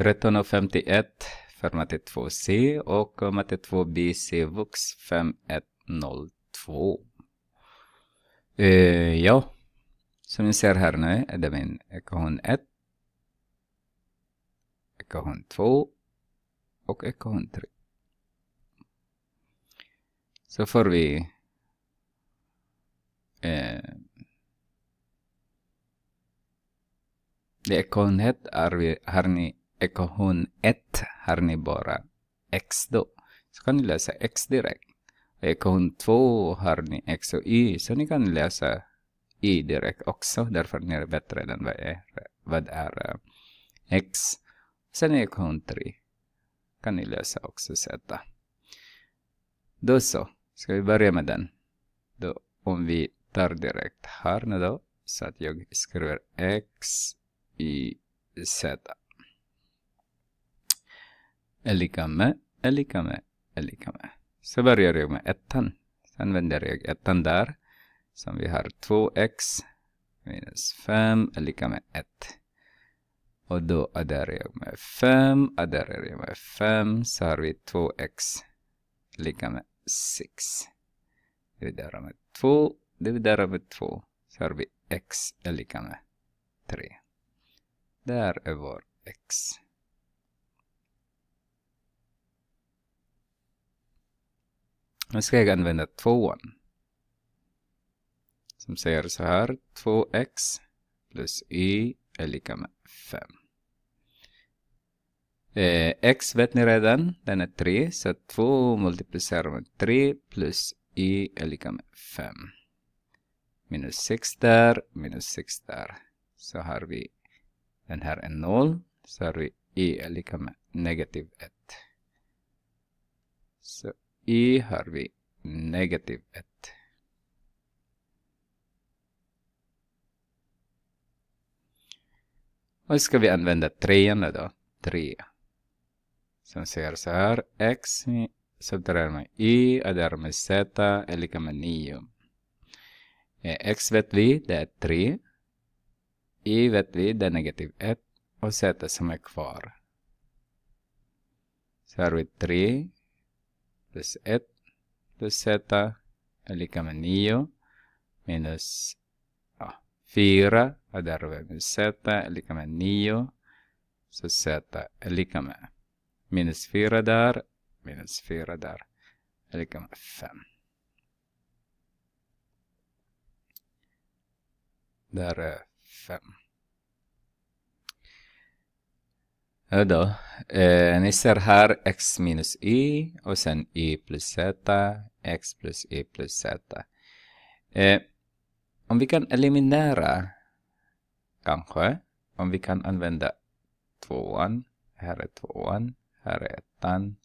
1351 för matte 2C och matte 2B Cvux 5102. Uh, ja, som ni ser här nu är det min ekvation 1, ekvation 2 och ekvation 3. Så får vi uh, det ekvation 1 har, vi, har ni ekahun 1 har ni bara x då. Så kan ni läsa x direkt. Och ekahun 2 har ni x och y. Så ni kan läsa y direkt också. Därför ni är bättre än vad är, vad är eh, x. Sen ekahun 3 kan ni läsa också z. Då så. Ska vi börja med den? Då om vi tar direkt här nu då. Så att jag skriver x, y, z eligamme, eligamme, eligamme. Så börjar jag med ettan. Sen vänder jag ettan där. Som vi har 2x minus 5 är lika med 1. Och då adderar jag med 5, adderar jag med 5, så har vi 2x lika med 6. Dividerar med 2, dividerar med 2, så har vi x är lika med 3. Där är vår x. Nu ska jag använda tvåan. Som säger så här, 2x plus y är lika med 5. Eh, x vet ni redan, den är 3, så 2 multiplicerar med 3 plus y är lika med 5. Minus 6 där, minus 6 där. Så har vi den här är 0, så har vi y är lika med negativ 1. Så i har vi negativ 1. Och ska vi använda treorna då. 3. Som säger så här. X subtraherar med y och därmed z är lika med 9. Eh, X vet vi, det är 3. Y vet vi, det är negativ 1. Och z som är kvar. Så har vi 3 plus 1 plus z är lika med 9 minus ja, 4 och därmed med z är lika med 9 så z är lika med minus 4 där minus 4 där är lika med 5. Där är 5. Då. Eh, ni ser här x minus y och sen y plus z, x plus y plus z. Eh, om vi kan eliminera, kanske, om vi kan använda tvåan, här är tvåan, här är ettan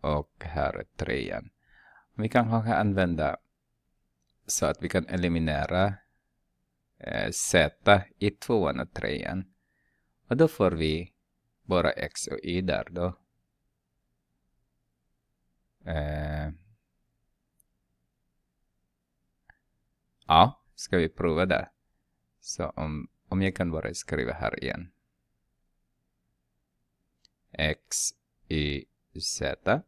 och här är trean. Vi kan kanske använda så att vi kan eliminera eh, z i tvåan och trean. Då får vi bara x och y där då. Eh. Ja, ska vi prova det? Så om, om jag kan bara skriva här igen. x, y, z.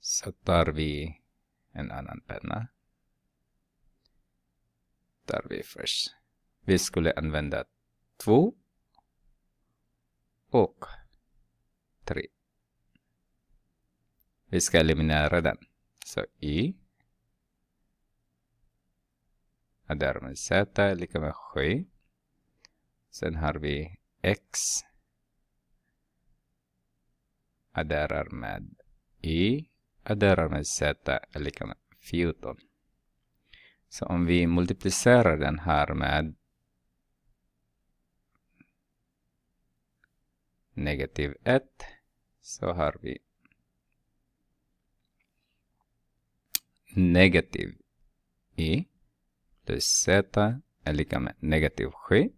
Så tar vi en annan penna. Tar vi först vi skulle använda två och tre. Vi ska eliminera den. Så i och därmed z är lika med 7. Sen har vi x och där är med i och där är med z är lika med 14. Så om vi multiplicerar den här med negativ 1 så har vi negativ i plus z är lika med negativ 7.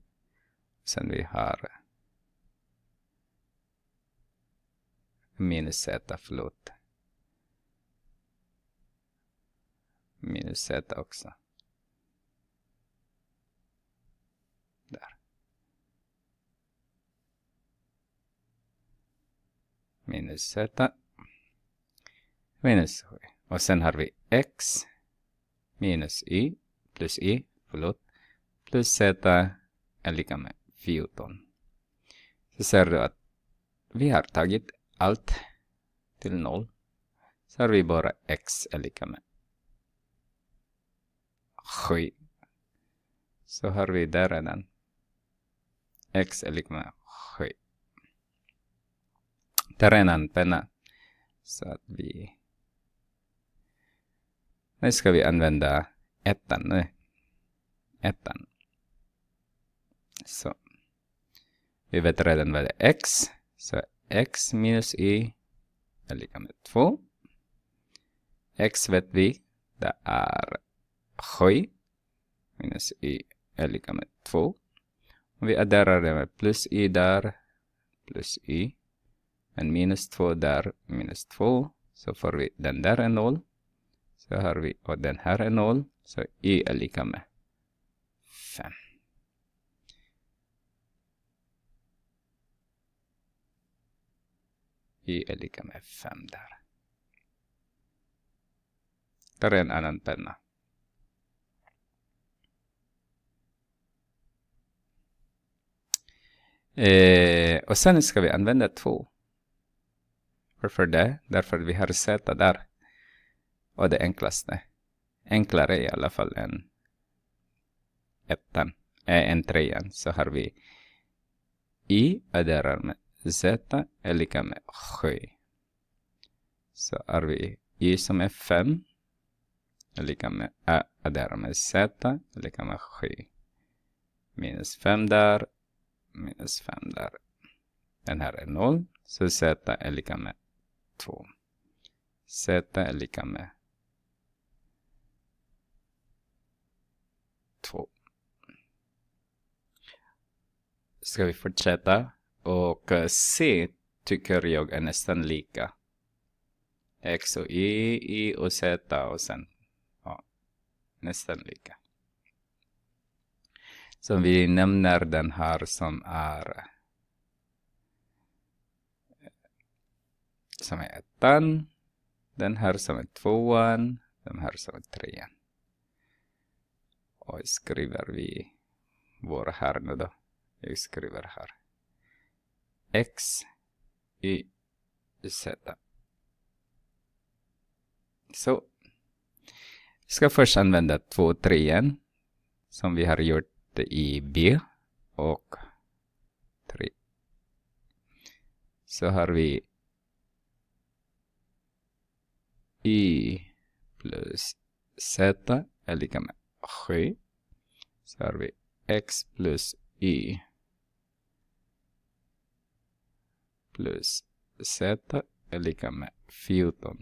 Sen vi har minus z, förlåt. Minus z också. Där. minus z minus y. Och sen har vi x minus y plus y, förlåt, plus z är lika med 14. Så ser du att vi har tagit allt till noll. Så har vi bara x är lika med 7. Så har vi där redan. x är lika med 7 terrenen penna. Så att vi... Nu ska vi använda ettan nu. Ettan. Så. Vi vet redan vad det är x. Så x minus y är lika med 2. x vet vi, det är 7 minus y är lika med 2. Och vi adderar det med plus y där, plus y en minus 2 där, minus 2. Så får vi den där är 0. Så har vi, och den här är 0. Så y är lika med 5. y är lika med 5 där. Där är en annan penna. Eh, och sen ska vi använda två. Varför det? Därför att vi har Z där. Och det enklaste. Enklare i alla fall än ettan, äh, än trean. Så har vi i och med Z är lika med 7. Så har vi i som är 5 är lika med ä och med Z är lika med 7. Minus 5 där, minus 5 där. Den här är 0, så Z är lika med 2. Z är lika med 2. Ska vi fortsätta? Och eh, C tycker jag är nästan lika. X och Y, Y och Z och sen ja, nästan lika. Så vi nämner den här som är som är ettan. Den här som är tvåan. Den här som är trean. Och skriver vi vår här nu då. Jag skriver här. X, Y, Z. Så. Vi ska först använda 2, 3 som vi har gjort i B och 3. Så har vi y plus z är lika med 7. Så har vi x plus y plus z är lika med 14.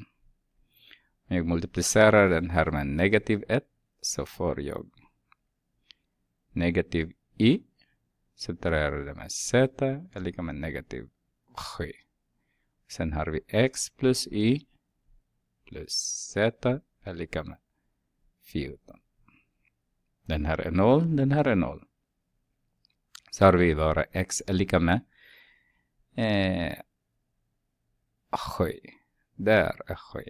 Om jag multiplicerar den här med negativ 1 så får jag negativ i. Subtraherar det med z är lika med negativ 7. Sen har vi x plus y plus z är lika med 14. Den här är 0, den här är 0. Så har vi våra x är lika med eh, 7. Där är 7.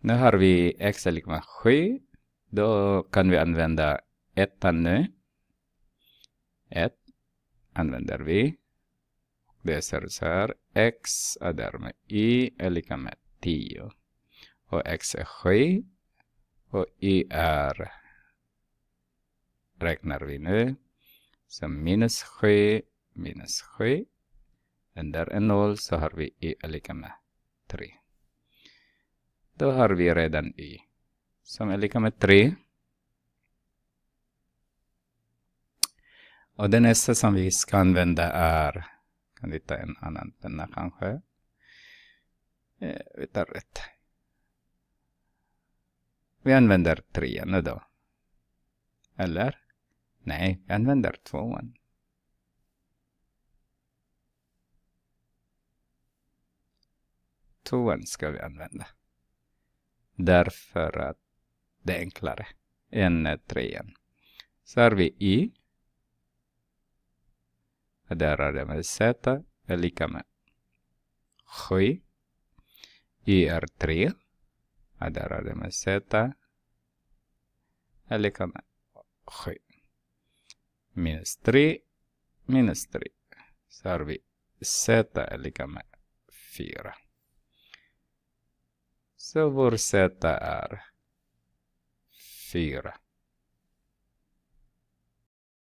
Nu har vi x är lika med 7. Då kan vi använda ettan nu. 1 använder vi. Det ser ut så här x är därmed y är lika med 10. Och x är 7. Och y är, räknar vi nu, så minus 7 minus 7. Den där är 0 så har vi y är lika med 3. Då har vi redan y som är lika med 3. Och det nästa som vi ska använda är kan hitta en annan penna kanske. Eh, vi tar ett. Vi använder trean nu då. Eller? Nej, vi använder tvåan. Tvåan ska vi använda. Därför att det är enklare än trean. Så har vi i. där är det med z är lika med 7. Y är 3. Där är det med z är lika med 7. Minus 3 minus 3. Så har vi z är lika med 4. Så vår z är 4.